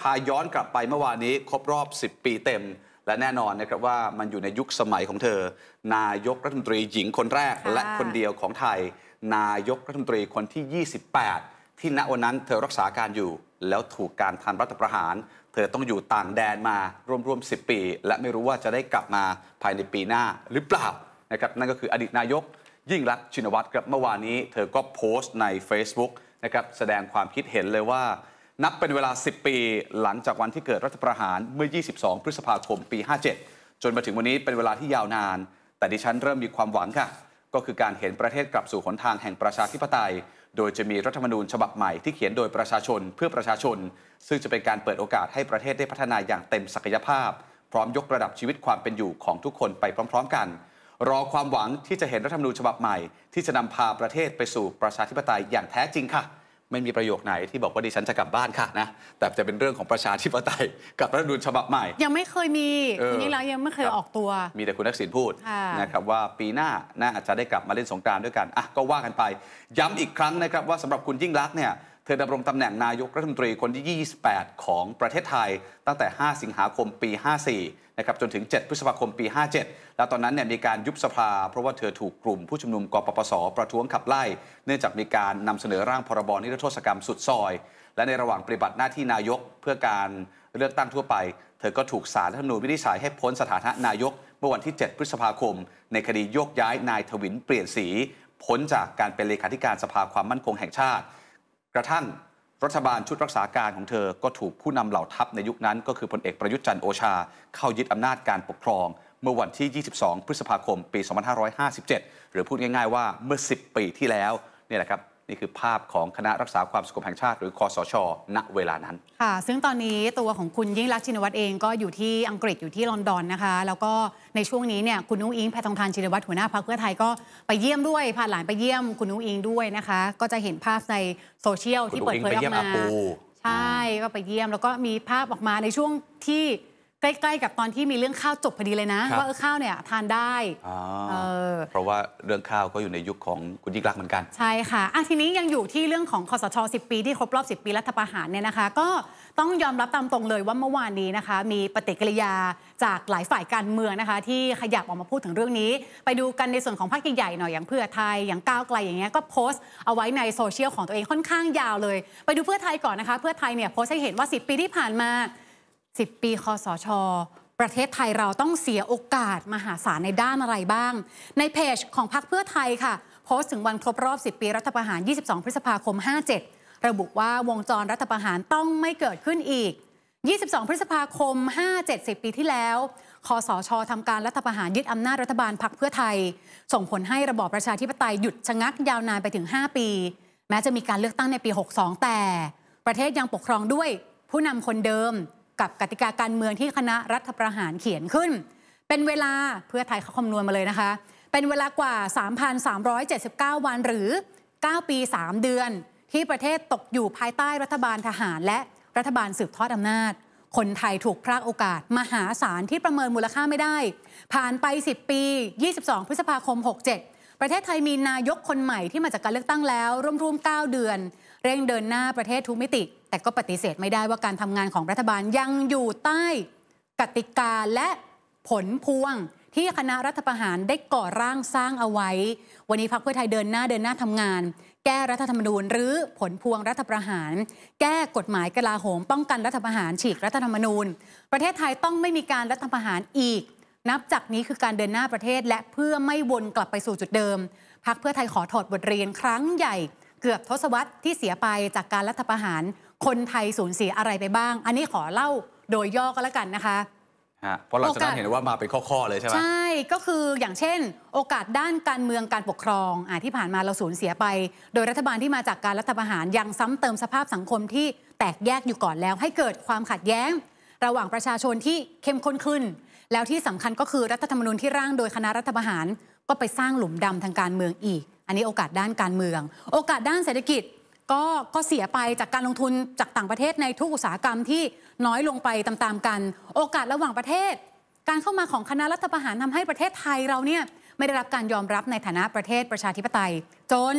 พาย้อนกลับไปเมื่อวานนี้ ครบรอบ 10 ปีเต็ม และแน่นอนนะครับว่ามันอยู่ในยุคสมัยของเธอ นายกรัฐมนตรีหญิงคนแรก และคนเดียวของไทย นายกรัฐมนตรีคนที่ 28 ที่ณวันนั้นเธอรักษาการอยู่แล้วถูกการทำรัฐประหาร เธอต้องอยู่ต่างแดนมาร่วมๆ10 ปี และไม่รู้ว่าจะได้กลับมาภายในปีหน้าหรือเปล่านะครับนั่นก็คืออดีตนายกยิ่งรักชินวัตรครับเมื่อวานนี้ เธอก็โพสต์ใน Facebook นะครับแสดงความคิดเห็นเลยว่านับเป็นเวลา 10 ปีหลังจากวันที่เกิดรัฐประหารเมื่อ 22 พฤษภาคมปี 57 จนมาถึงวันนี้เป็นเวลาที่ยาวนาน แต่ดิฉันเริ่มมีความหวังค่ะ ก็คือการเห็นประเทศกลับสู่หนทางแห่งประชาธิปไตย โดยจะมีรัฐธรรมนูญฉบับใหม่ที่เขียนโดยประชาชนเพื่อประชาชน ซึ่งจะเป็นการเปิดโอกาสให้ประเทศได้พัฒนาอย่างเต็มศักยภาพ พร้อมยกระดับชีวิตความเป็นอยู่ของทุกคนไปพร้อมๆกัน รอความหวังที่จะเห็นรัฐธรรมนูญฉบับใหม่ที่จะนำพาประเทศไปสู่ประชาธิปไตยอย่างแท้จริงค่ะไม่มีประโยคไหนที่บอกว่าดิฉันจะกลับบ้านค่ะนะ แต่จะเป็นเรื่องของประชาธิปไตย กับรัฐดนูฉบับใหม่ ยังไม่เคยมีคุณยิ่เรายังไม่เคยออกตัว มีแต่คุณนักสินพูดนะครับว่าปีหน้าน่าจะได้กลับมาเล่นสงกรานต์ด้วยกันอ่ะก็ว่ากันไป ย้ำอีกครั้งนะครับ ว่าสำหรับคุณยิ่งรักเนี่ยเธอดำรงตำแหน่งนายกรัฐมนตรีคนที่ 28 ของประเทศไทยตั้งแต่ 5 สิงหาคมปี 54 นะครับจนถึง 7 พฤษภาคมปี 57 แล้วตอนนั้นเนี่ยมีการยุบสภาเพราะว่าเธอถูกกลุ่มผู้ชุมนุมกปปส ประท้วงขับไล่ เนื่องจากมีการนำเสนอร่างพรบนิรโทษกรรมสุดซอย และในระหว่างปฏิบัติหน้าที่นายกเพื่อการเลือกตั้งทั่วไปเธอก็ถูกสารรัฐธมนูญวินิจฉัยให้พ้นสถานะนายกเมื่อวันที่ 7 พฤษภาคม ในคดีโยกย้ายนายทวินเปลี่ยนสีพ้นจากการเป็นเลขาธิการสภาความมั่นคงแห่งชาติกระทั่งรัฐบาลชุดรักษาการของเธอก็ถูกผู้นำเหล่าทัพในยุคนั้น ก็คือพลเอกประยุทธ์จันทร์โอชา เข้ายึดอำนาจการปกครอง เมื่อวันที่ 22 พฤษภาคมปี 2557 หรือพูดง่ายๆว่าเมื่อ 10 ปีที่แล้วเนี่ยแหละครับนี่คือภาพของคณะรักษาความสงบแห่งชาติหรือคอสชณเวลานั้น ค่ะ ซึ่งตอนนี้ตัวของคุณยิ่งรักชินวัตรเอง ก็อยู่ที่อังกฤษอยู่ที่ลอนดอนนะคะ แล้วก็ในช่วงนี้เนี่ยคุณนุ้งอิงแพทองทานชินวัตรหัวหน้าพรรคเพื่อไทย ก็ไปเยี่ยมด้วยพาหลานไปเยี่ยม คุณนุ้งอิงด้วยนะคะ ก็จะเห็นภาพในโซเชียลที่เปิดเผยออกมา ใช่ ก็ไปเยี่ยมแล้วก็มีภาพออกมาในช่วงที่ใกล้ๆกับตอนที่มีเรื่องข้าวจบพอดีเลยนะว่าข้าวเนี่ยทานได้เออเพราะว่าเรื่องข้าวก็อยู่ในยุคของคุณยิ่งรักเหมือนกันใช่ค่ะอะทีนี้ยังอยู่ที่เรื่องของคอสช10ปีที่ครบรอบ10ปีรัฐประหารเนี่ยนะคะ ก็ต้องยอมรับตามตรงเลยว่าเมื่อวานนี้นะคะ มีปฏิกิริยาจากหลายฝ่ายการเมืองนะคะ ที่ขยับออกมาพูดถึงเรื่องนี้ ไปดูกันในส่วนของภาคใหญ่ๆหน่อยอย่าง เพื่อไทยอย่างก้าวไกลอย่างเงี้ยก็โพสต์เอาไว้ในโซเชียลของตัวเองค่อนข้างยาวเลย ไปดูเพื่อไทยก่อนนะคะเพื่อไทยเนี่ยโพสต์ให้เห็นว่า 10 ปีที่ผ่านมา10ปีคอสช ประเทศไทยเราต้องเสียโอกาสมหาศาล ในด้านอะไรบ้าง ในเพจของพรรคเพื่อไทยค่ะ โพสต์ถึงวันครบ รอบ 10 ปีรัฐประหาร 22 พฤษภาคม 57 ระบุว่าวงจรรัฐประหารต้องไม่เกิดขึ้นอีก 22 พฤษภาคม 57 10ปีที่แล้วคอสชทำการรัฐประหารยึดอำนาจ รัฐบาลพรรคเพื่อไทย ส่งผลให้ระบอบประชาธิปไตยหยุดชะงักยาวนานไปถึง 5 ปี แม้จะมีการเลือกตั้งในปี 62 แต่ ประเทศยังปกครองด้วยผู้นำคนเดิมกับกติกาการเมืองที่คณะรัฐประหารเขียนขึ้น เป็นเวลาเพื่อไทยเขาคำนวณมาเลยนะคะ เป็นเวลากว่า 3,379 วันหรือ 9 ปี 3 เดือน ที่ประเทศตกอยู่ภายใต้รัฐบาลทหารและรัฐบาลสืบทอดอำนาจ คนไทยถูกพรากโอกาสมหาศาลที่ประเมินมูลค่าไม่ได้ ผ่านไป 10 ปี 22 พฤษภาคม 67ประเทศไทยมีนายกคนใหม่ที่มาจากการเลือกตั้งแล้วร่วมๆ9เดือน เร่งเดินหน้าประเทศทุกมิติ แต่ก็ปฏิเสธไม่ได้ว่าการทำงานของรัฐบาลยังอยู่ใต้ กติกาและผลพวงที่คณะรัฐประหารได้ก่อร่างสร้างเอาไว้ วันนี้พรรคเพื่อไทยเดินหน้าเดินหน้าทำงาน แก้รัฐธรรมนูญหรือผลพวงรัฐประหาร แก้กฎหมายกลาโหม ป้องกันรัฐประหาร ฉีกรัฐธรรมนูญประเทศไทยต้องไม่มีการรัฐประหารอีกนับจากนี้คือการเดินหน้าประเทศและเพื่อไม่วนกลับไปสู่จุดเดิม พักเพื่อไทยขอถอดบทเรียนครั้งใหญ่ เกือบทศวรรษที่เสียไปจากการรัฐประหาร คนไทยสูญเสียอะไรไปบ้าง อันนี้ขอเล่าโดยย่อก็แล้วกันนะคะเพราะเราจะกน้เห็นว่ามาเป็นข้อๆเลยใช่ไหมใช่ ก็คืออย่างเช่น โอกาสด้านการเมืองการปกครองอที่ผ่านมาเราสูญเสียไป โดยรัฐบาลที่มาจากการรัฐประหารยังซ้ำเติมสภาพสังคมที่แตกแยกอยู่ก่อนแล้ว ให้เกิดความขัดแย้ง ระหว่างประชาชนที่เข้มข้นขึ้นแล้วที่สำคัญก็คือรัฐธรรมนูญที่ร่างโดยคณะรัฐประหารก็ไปสร้างหลุมดำทางการเมืองอีก อันนี้โอกาสด้านการเมือง โอกาสด้านเศรษฐกิจก็ก็เสียไปจากการลงทุนจากต่างประเทศในทุกอุตสาหกรรมที่น้อยลงไปตามๆกัน โอกาสระหว่างประเทศ การเข้ามาของคณะรัฐประหารทำให้ประเทศไทยเราเนี่ยไม่ได้รับการยอมรับในฐานะประเทศประชาธิปไตย จน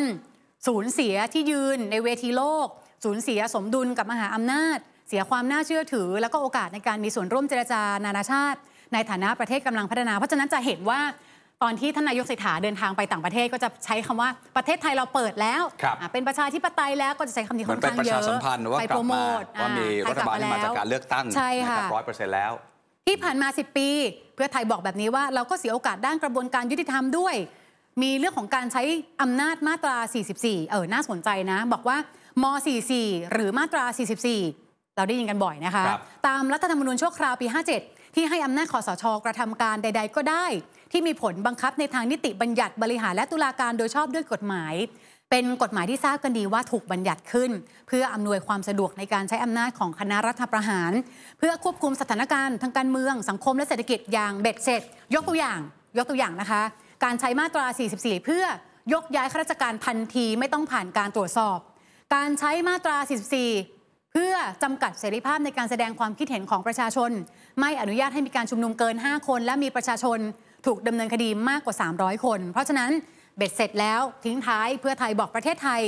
สูญเสียที่ยืน ในเวทีโลก สูญเสียสมดุลกับมหาอำนาจ เสียความน่าเชื่อถือ แล้วก็โอกาสในการมีส่วนร่วมเจรจานานาชาติในฐานะประเทศกำลังพัฒนา เพราะฉะนั้นจะเห็นว่าตอนที่ท่านนายกเศรษฐาเดินทางไปต่างประเทศก็จะใช้คำว่าประเทศไทยเราเปิดแล้วเป็นประชาธิปไตยแล้วก็จะใช้คำนี้ค่อนข้างเยอะไปโปรโมทว่ามีรัฐบาลที่มาจากการเลือกตั้งใช่ค่ะร้อยเปอร์เซ็นต์แล้วที่ผ่านมา 10 ปี เพื่อไทยบอกแบบนี้ว่าเราก็เสียโอกาสด้านกระบวนการยุติธรรมด้วย มีเรื่องของการใช้อำนาจมาตรา 44 เออน่าสนใจนะบอกว่าม 44 หรือมาตรา 44 เราได้ยินกันบ่อยนะคะตามรัฐธรรมนูญชั่วคราวปี 57ที่ให้อำนาจคอสช กระทำการใดๆ ก็ได้ ที่มีผลบังคับในทางนิติบัญญัติบริหารและตุลาการโดยชอบด้วยกฎหมาย เป็นกฎหมายที่ทราบกันดีว่าถูกบัญญัติขึ้น เพื่ออำนวยความสะดวกในการใช้อำนาจของคณะรัฐประหาร เพื่อควบคุมสถานการณ์ทางการเมือง สังคมและเศรษฐกิจอย่างเบ็ดเสร็จ ยกตัวอย่าง ยกตัวอย่างนะคะ การใช้มาตรา 44 เพื่อยกย้ายข้าราชการทันทีไม่ต้องผ่านการตรวจสอบ การใช้มาตรา 44พื่อจำกัดเสรีภาพในการแสดงความคิดเห็นของประชาชน ไม่อนุญาตให้มีการชุมนุมเกิน 5 คนและมีประชาชนถูกดำเนินคดีมากกว่า 300 คนเพราะฉะนั้นเบ็ดเสร็จแล้วทิ้งท้ายเพื่อไทยบอกประเทศไทย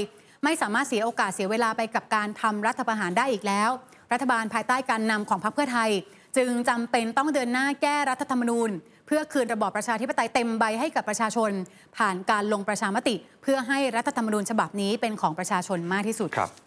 ไม่สามารถเสียโอกาสเสียเวลาไปกับการทำรัฐประหารได้อีกแล้ว รัฐบาลภายใต้การนำของพรรคเพื่อไทย จึงจำเป็นต้องเดินหน้าแก้รัฐธรรมนูญ เพื่อคืนระบอบประชาธิปไตยเต็มใบให้กับประชาชน ผ่านการลงประชามติ เพื่อให้รัฐธรรมนูญฉบับนี้เป็นของประชาชนมากที่สุดครับ